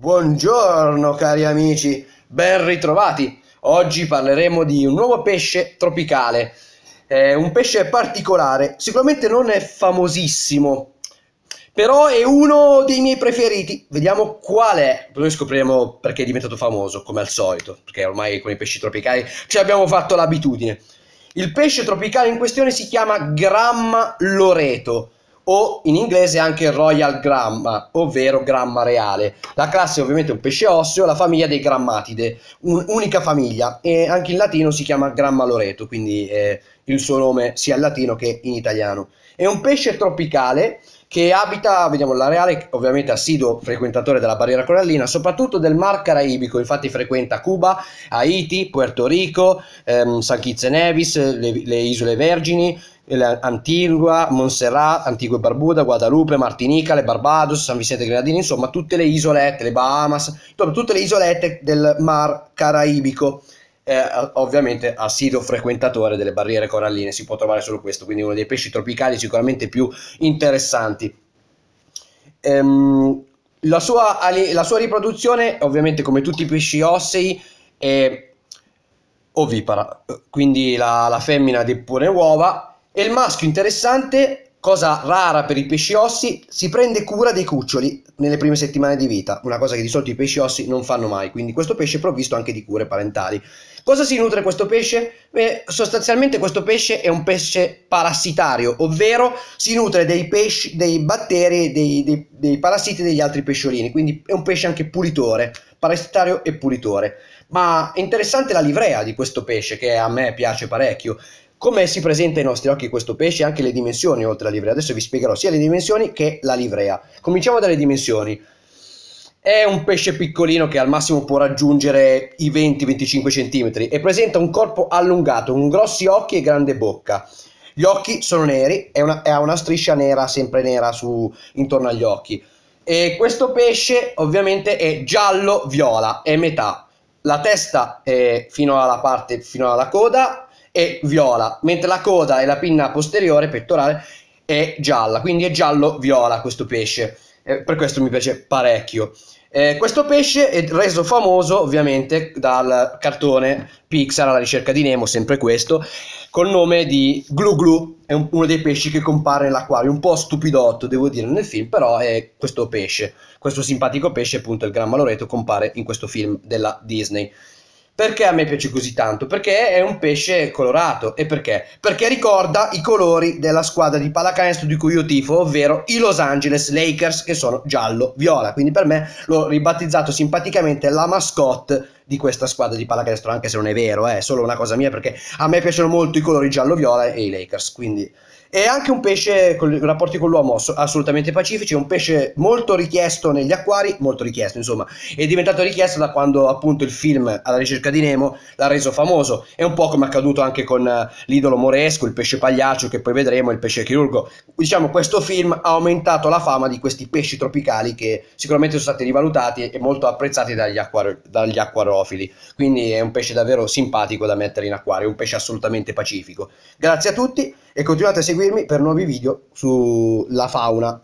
Buongiorno cari amici, ben ritrovati. Oggi parleremo di un nuovo pesce tropicale, è un pesce particolare, sicuramente non è famosissimo, però è uno dei miei preferiti. Vediamo qual è. Poi scopriremo perché è diventato famoso, come al solito, perché ormai con i pesci tropicali ci abbiamo fatto l'abitudine. Il pesce tropicale in questione si chiama Gramma Loreto o in inglese anche Royal Gramma, ovvero gramma reale. La classe è ovviamente un pesce osseo, la famiglia dei grammatide, un'unica famiglia, e anche in latino si chiama Gramma Loreto, quindi eh, il suo nome sia in latino che in italiano. È un pesce tropicale che abita, vediamo, l'areale ovviamente assiduo frequentatore della barriera corallina, soprattutto del Mar Caraibico, infatti frequenta Cuba, Haiti, Puerto Rico, ehm, San Kitts e Nevis, le, le Isole Vergini, Antigua, Montserrat, Antigua e Barbuda, Guadalupe, Martinica, le Barbados, San Vicente e Grenadine, insomma tutte le isolette, le Bahamas, insomma tutte le isolette del Mar Caraibico. Eh, ovviamente assiduo frequentatore delle barriere coralline, si può trovare solo questo, quindi uno dei pesci tropicali sicuramente più interessanti. Ehm, la, sua, la sua riproduzione, ovviamente come tutti i pesci ossei, è ovipara, quindi la, la femmina depone uova e il maschio interessante, cosa rara per i pesci ossi, si prende cura dei cuccioli nelle prime settimane di vita, una cosa che di solito i pesci ossi non fanno mai, quindi questo pesce è provvisto anche di cure parentali. Cosa si nutre questo pesce? Beh, sostanzialmente questo pesce è un pesce parassitario, ovvero si nutre dei, pesci, dei batteri, dei, dei, dei parassiti degli altri pesciolini, quindi è un pesce anche pulitore, parassitario e pulitore. Ma è interessante la livrea di questo pesce che a me piace parecchio, come si presenta ai nostri occhi questo pesce anche le dimensioni oltre alla livrea? Adesso vi spiegherò sia le dimensioni che la livrea. Cominciamo dalle dimensioni. È un pesce piccolino che al massimo può raggiungere i 20-25 cm e presenta un corpo allungato, con grossi occhi e grande bocca. Gli occhi sono neri e ha una striscia nera, sempre nera, su, intorno agli occhi. E questo pesce ovviamente è giallo-viola, è metà. La testa è fino alla parte, fino alla coda è viola, mentre la coda e la pinna posteriore pettorale è gialla, quindi è giallo-viola questo pesce, eh, per questo mi piace parecchio. Eh, questo pesce è reso famoso ovviamente dal cartone Pixar alla ricerca di Nemo, sempre questo, col nome di Glu Glu, è un, uno dei pesci che compare nell'acquario, un po' stupidotto devo dire nel film, però è questo pesce, questo simpatico pesce appunto il Gran Maloreto compare in questo film della Disney. Perché a me piace così tanto? Perché è un pesce colorato. E perché? Perché ricorda i colori della squadra di pallacanestro di cui io tifo, ovvero i Los Angeles Lakers, che sono giallo-viola. Quindi per me l'ho ribattezzato simpaticamente la mascotte di questa squadra di pallacanestro, anche se non è vero, eh, è solo una cosa mia perché a me piacciono molto i colori giallo-viola e i Lakers, quindi è anche un pesce con rapporti con l'uomo assolutamente pacifici, è un pesce molto richiesto negli acquari, molto richiesto insomma, è diventato richiesto da quando appunto il film Alla ricerca di Nemo l'ha reso famoso, è un po' come accaduto anche con eh, l'idolo Moresco, il pesce pagliaccio che poi vedremo, il pesce chirurgo, diciamo questo film ha aumentato la fama di questi pesci tropicali che sicuramente sono stati rivalutati e molto apprezzati dagli acquari. Dagli acquaro profili, quindi è un pesce davvero simpatico da mettere in acquario, è un pesce assolutamente pacifico. Grazie a tutti e continuate a seguirmi per nuovi video sulla fauna.